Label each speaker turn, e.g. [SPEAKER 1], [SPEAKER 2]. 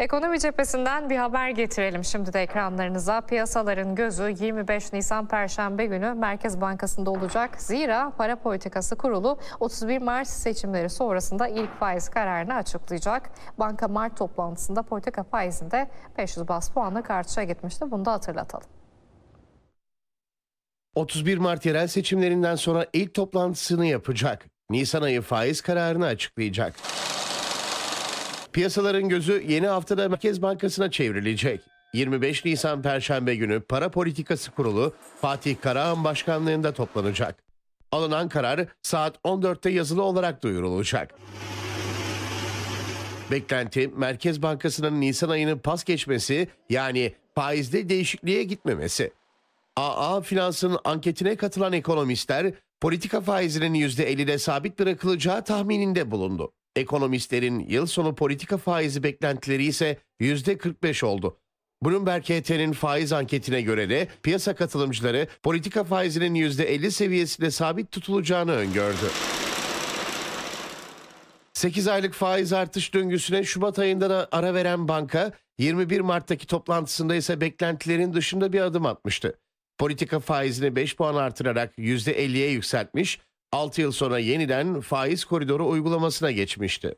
[SPEAKER 1] Ekonomi cephesinden bir haber getirelim şimdi de ekranlarınıza. Piyasaların gözü 25 Nisan Perşembe günü Merkez Bankası'nda olacak. Zira Para Politikası Kurulu 31 Mart seçimleri sonrasında ilk faiz kararını açıklayacak. Banka Mart toplantısında politika faizinde 500 bas puanla karşıya gitmişti. Bunu da hatırlatalım.
[SPEAKER 2] 31 Mart yerel seçimlerinden sonra ilk toplantısını yapacak. Nisan ayı faiz kararını açıklayacak. Piyasaların gözü yeni haftada Merkez Bankası'na çevrilecek. 25 Nisan Perşembe günü Para Politikası Kurulu Fatih Karahan Başkanlığında toplanacak. Alınan karar saat 14'te yazılı olarak duyurulacak. Beklenti Merkez Bankası'nın Nisan ayının pas geçmesi yani faizde değişikliğe gitmemesi. AA Finans'ın anketine katılan ekonomistler politika faizinin %50'de sabit bırakılacağı tahmininde bulundu. Ekonomistlerin yıl sonu politika faizi beklentileri ise %45 oldu. Bloomberg HT'nin faiz anketine göre de piyasa katılımcıları politika faizinin %50 seviyesinde sabit tutulacağını öngördü. 8 aylık faiz artış döngüsüne Şubat ayında da ara veren banka 21 Mart'taki toplantısında ise beklentilerin dışında bir adım atmıştı. Politika faizini 5 puan artırarak %50'ye yükseltmiş, 6 yıl sonra yeniden faiz koridoru uygulamasına geçmişti.